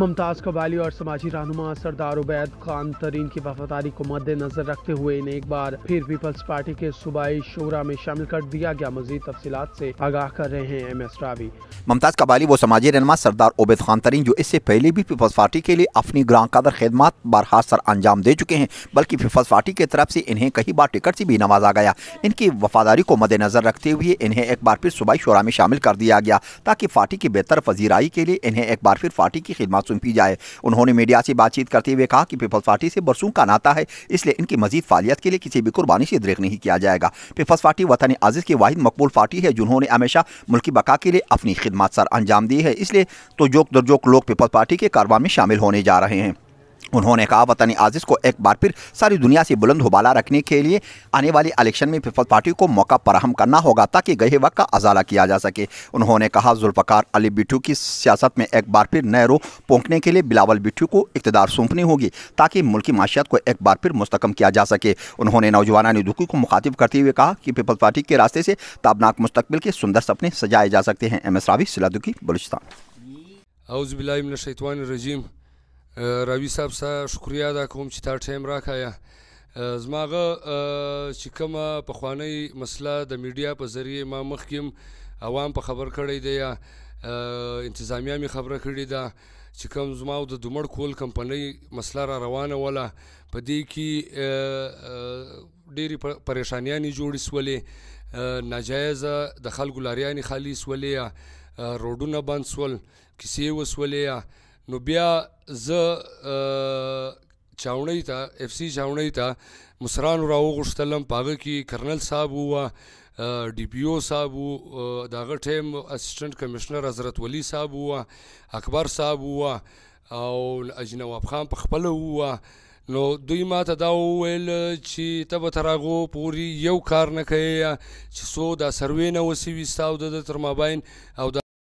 मुमताज़ कबाली और समाजी रहनुमा सरदार उबैद खान तरीन की वफादारी को मद्देनजर रखते हुए इन्हें एक बार फिर पीपल्स पार्टी के सूबाई शोरा में शामिल कर दिया गया मजीद तफसी से आगाह कर रहे हैं एम एस रावी मुमताज़ कबाली वो समाजी रहनमा सरदार उबैद खान तरीन जो इससे पहले भी पीपल्स पार्टी के लिए अपनी ग्रां कदर खदमात बारहा सर अंजाम दे चुके हैं बल्कि पीपल्स पार्टी की तरफ से इन्हें कई बार टिकट से भी नवाजा गया इनकी वफादारी को मद्देनजर रखते हुए इन्हें एक बार फिर सूबाई शोरा में शामिल कर दिया गया ताकि पार्टी की बेहतर पजीराई के लिए इन्हें एक बार फिर पार्टी की खिदमत सुनपी जाए उन्होंने मीडिया से बातचीत करते हुए कहा कि पीपल्स पार्टी से बरसों का नाता है इसलिए इनकी मजीद फालियत के लिए किसी भी कुर्बानी से दरेख नहीं किया जाएगा पीपल्स पार्टी वतन आजिज़ की वाहिद मकबूल पार्टी है जिन्होंने हमेशा मुल्क बका के लिए अपनी खिदमत सर अंजाम दी है इसलिए तो जोक दरजोक लोग पीपल्स पार्टी के कारवा में शामिल होने जा रहे हैं उन्होंने कहा वतनी आजिज़ को एक बार फिर सारी दुनिया से बुलंद हुबाला रखने के लिए आने वाले इलेक्शन में पीपल्स पार्टी को मौका फराहम करना होगा ताकि गए वक्त का अजाला किया जा सके उन्होंने कहा जुल्फकार अली बिट्टू की सियासत में एक बार फिर नए रोह पोंकने के लिए बिलावल बिट्टू को इकतदार सौंपनी होगी ताकि मुल्की माशियात को एक बार फिर मुस्तकम किया जा सके उन्होंने नौजवाना दुखी को मुखातिब करते हुए कहा कि पीपल्स पार्टी के रास्ते से ताबनाक मुस्तबिल के सुंदर सपने सजाए जा सकते हैं एम एस रावी सिलादुकी बलुचस्तान راوی صاحب سره شکریا ادا کوم چې تا ټایم راکایا زماغه چې کومه پخوانی مسله د میډیا په ذریعه ما مخکیم عوام په خبر کړی دی یا انتظامیه می خبره کړی ده چې کوم زما د دومړ کول کمپنۍ مسله را روانه ولا په دې کې ډېری پریشانیاں جوړې سولې ناجایز د خلکو لاریانی خالی سولې روډونه بند سول کیسې وسولې نو بیا زه چاونۍ ته اف سی چاونۍ ته مسران راوغشتلم پاغه کې کرنل صاحب وو ډی پی او صاحب وو داغه ټیم اسسټنٹ کمشنر حضرت ولی صاحب وو اکبر صاحب وو او اجنواب خان په خپل وو نو دوی ما ته دا وویل چې ته به تر هغو پورې یو کار نه کوې چې څو دا سروې نه وسي وي ستا او د تر مابین او